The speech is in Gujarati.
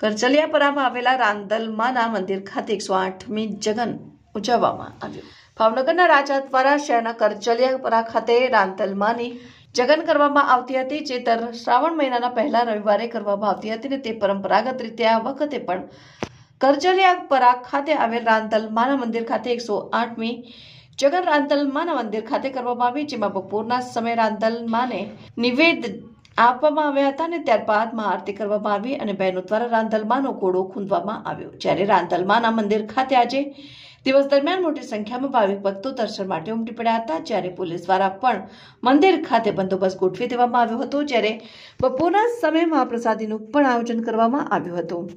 કરચલિયાપરામાં આવેલા માના મંદિર ખાતે એકસો આઠમી જગન ઉજવવામાં આવ્યું ભાવનગરના રાજા દ્વારા શહેરના કરચલિયાપરા ખાતે રાંદલમાની જગન કરવામાં આવતી હતી જે દર શ્રાવણ મહિનાના પહેલા રવિવારે કરવામાં આવતી હતી ને તે પરંપરાગત રીતે આ વખતે પણ કરચલિયાપરા ખાતે આવેલ માના મંદિર ખાતે એકસો આઠમી જગન માના મંદિર ખાતે કરવામાં આવી જેમાં બપોરના સમયે માને નિવેદ આપવામાં આવ્યા હતા અને ત્યારબાદ આરતી કરવામાં આવી અને બહેનો દ્વારા રાંધલમાનો ઘોડો ખૂંદવામાં આવ્યો જ્યારે રાંધલમાના મંદિર ખાતે આજે દિવસ દરમિયાન મોટી સંખ્યામાં ભાવિક ભક્તો દર્શન માટે ઉમટી પડ્યા હતા જ્યારે પોલીસ દ્વારા પણ મંદિર ખાતે બંદોબસ્ત ગોઠવી દેવામાં આવ્યો હતો જ્યારે બપોરના સમયે મહાપ્રસાદીનું પણ આયોજન કરવામાં આવ્યું હતું